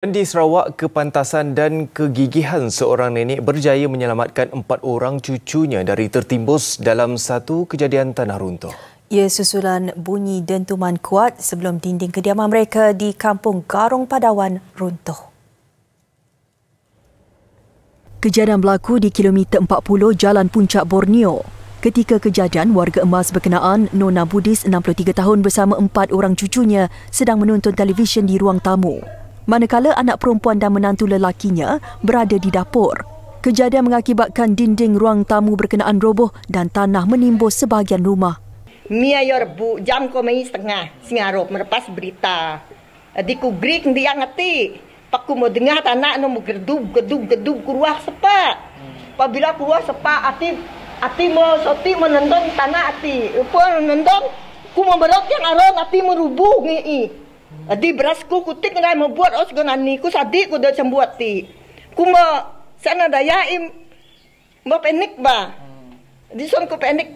Di Sarawak, kepantasan dan kegigihan seorang nenek berjaya menyelamatkan empat orang cucunya dari tertimbus dalam satu kejadian tanah runtuh. Ia susulan bunyi dentuman kuat sebelum dinding kediaman mereka di kampung Garong Padawan runtuh. Kejadian berlaku di kilometer 40 Jalan Puncak Borneo. Ketika kejadian, warga emas berkenaan Nona Budis 63 tahun bersama empat orang cucunya sedang menonton televisyen di ruang tamu manakala anak perempuan dan menantu lelakinya berada di dapur. Kejadian mengakibatkan dinding ruang tamu berkenaan roboh dan tanah menimbul sebahagian rumah. Mia yor bu jam ko mai setengah singarop merepas berita. Di kugrik dia ngerti. Paku mau dengar tanah no mau gedub gedub gedub kuruah sepa. Apabila kuruah sepa ati ati mau soti menendong tanah ati. Upo menendong ku mau berok yang aron ati merubuh ngi. Adi berasku kutik ngai membuat os oh, gengan ni ku sadik ku dah sembuat ti. Ku ma sana daya im ma penik ba. Hmm. Di son ku penik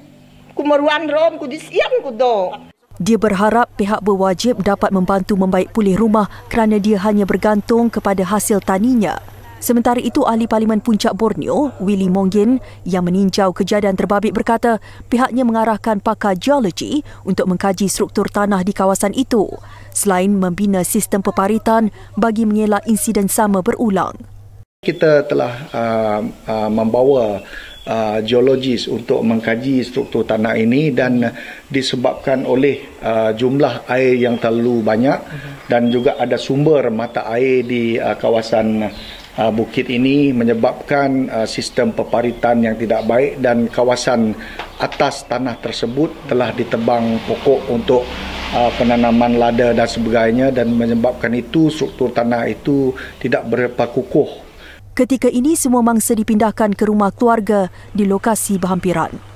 ku meruan rom ku disian ku do. Dia berharap pihak berwajib dapat membantu membaik pulih rumah kerana dia hanya bergantung kepada hasil taninya. Sementara itu, Ahli Parlimen Puncak Borneo, Willy Mongin, yang meninjau kejadian terbabit berkata pihaknya mengarahkan pakar geologi untuk mengkaji struktur tanah di kawasan itu selain membina sistem peparitan bagi mengelak insiden sama berulang. Kita telah uh, uh, membawa uh, geologis untuk mengkaji struktur tanah ini dan disebabkan oleh uh, jumlah air yang terlalu banyak dan juga ada sumber mata air di uh, kawasan uh, bukit ini menyebabkan uh, sistem peparitan yang tidak baik dan kawasan atas tanah tersebut telah ditebang pokok untuk uh, penanaman lada dan sebagainya dan menyebabkan itu struktur tanah itu tidak berapa kukuh. Ketika ini semua mangsa dipindahkan ke rumah keluarga di lokasi berhampiran.